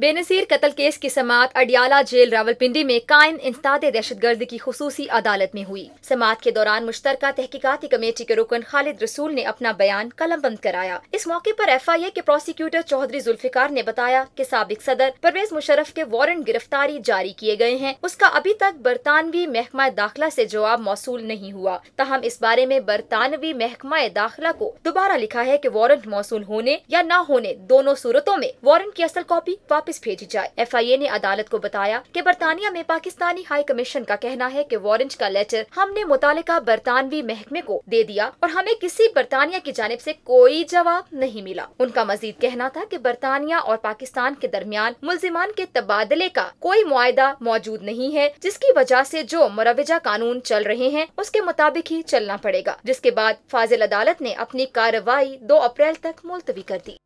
बेनजीर कत्ल केस की समात अडियाला जेल रावलपिंडी में कायम दहशत दहशतगर्द की खसूसी अदालत में हुई समात के दौरान मुश्तर तहकीकती कमेटी के रुकन खालिद रसूल ने अपना बयान कलम बंद कराया इस मौके आरोप एफ आई ए के प्रोसिक्यूटर चौधरी जुल्फिकार ने बताया की सबक सदर परवेज मुशरफ के वारंट गिरफ्तारी जारी किए गए हैं उसका अभी तक बरतानवी महकमा दाखिला ऐसी जवाब मौसू नहीं हुआ तहम इस बारे में बरतानवी महकमा दाखिला को दोबारा लिखा है की वारंट मौसू होने या न होने दोनों सूरतों में वारंट की असल कॉपी वापस वापस भेजी जाए एफआईए ने अदालत को बताया कि बरतानिया में पाकिस्तानी हाई कमीशन का कहना है कि वारंट का लेटर हमने मुतल बरतानवी महकमे को दे दिया और हमें किसी बरतानिया की जानब ऐसी कोई जवाब नहीं मिला उनका मजीद कहना था की बरतानिया और पाकिस्तान के दरमियान मुलजिमान के तबादले का कोई मुआदा मौजूद नहीं है जिसकी वजह ऐसी जो मुरवजा कानून चल रहे हैं उसके मुताबिक ही चलना पड़ेगा जिसके बाद फाजिल अदालत ने अपनी कार्रवाई दो अप्रैल तक मुलतवी कर दी